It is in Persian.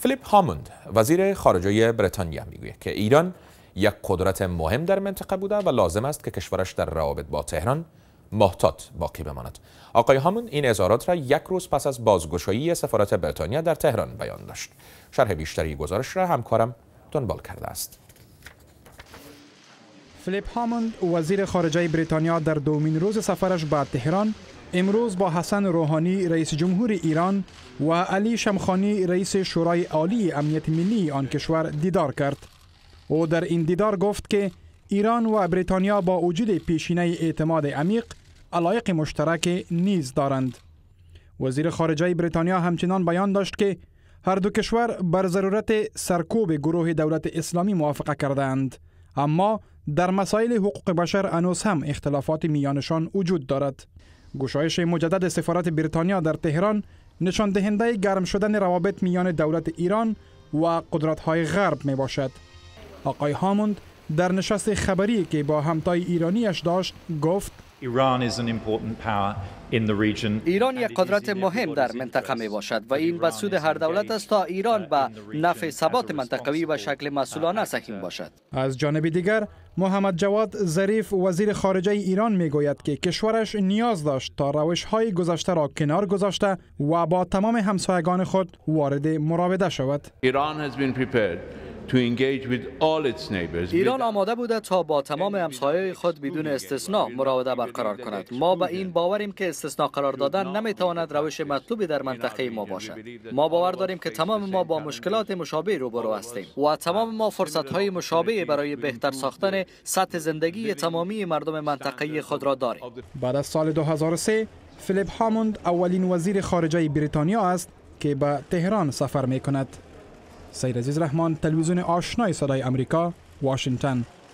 فلیپ هاموند وزیر خارجه بریتانیا میگوید که ایران یک قدرت مهم در منطقه بوده و لازم است که کشورش در روابط با تهران محتاط باقی بماند آقای هاموند این اظهارات را یک روز پس از بازگشایی سفارت بریتانیا در تهران بیان داشت شرح بیشتری گزارش را همکارم دنبال کرده است فلیپ هاموند وزیر خارجه بریتانیا در دومین روز سفرش به تهران امروز با حسن روحانی رئیس جمهور ایران و علی شمخانی رئیس شورای عالی امنیت ملی آن کشور دیدار کرد او در این دیدار گفت که ایران و بریتانیا با وجود پیشینه اعتماد عمیق علایق مشترک نیز دارند وزیر خارجه بریتانیا همچنان بیان داشت که هر دو کشور بر ضرورت سرکوب گروه دولت اسلامی موافقه کردند اما در مسائل حقوق بشر انوز هم اختلافات میانشان وجود دارد گشایش مجدد سفارت بریتانیا در تهران نشان دهنده گرم شدن روابط میان دولت ایران و قدرت های غرب می باشد آقای هاموند در نشست خبری که با همتای ایرانیش داشت گفت ایران یک قدرت مهم در منطقه می باشد و این به هر دولت است تا ایران به uh, نفع ثبات منطقوی و شکل uh, مسئولانه سخیم باشد از جانب دیگر محمد جواد ظریف وزیر خارجه ایران می گوید که کشورش نیاز داشت تا روش های گذشته را کنار گذاشته و با تمام همسایگان خود وارد مراوده شود ایران ایران آماده بوده تا با تمام همسایه خود بدون استثنا مراوده برقرار کند ما به این باوریم که استثنا قرار دادن نمیتواند روش مطلوبی در منطقه ما باشد ما باور داریم که تمام ما با مشکلات مشابه روبرو هستیم و تمام ما فرصت های مشابه برای بهتر ساختن سطح زندگی تمامی مردم منطقه خود را داریم بعد از سال 2003 فیلیپ هاموند اولین وزیر خارجه بریتانیا است که به تهران سفر می کند سید عزیز رحمان تلویزیون آشنای صدای امریکا واشنگتن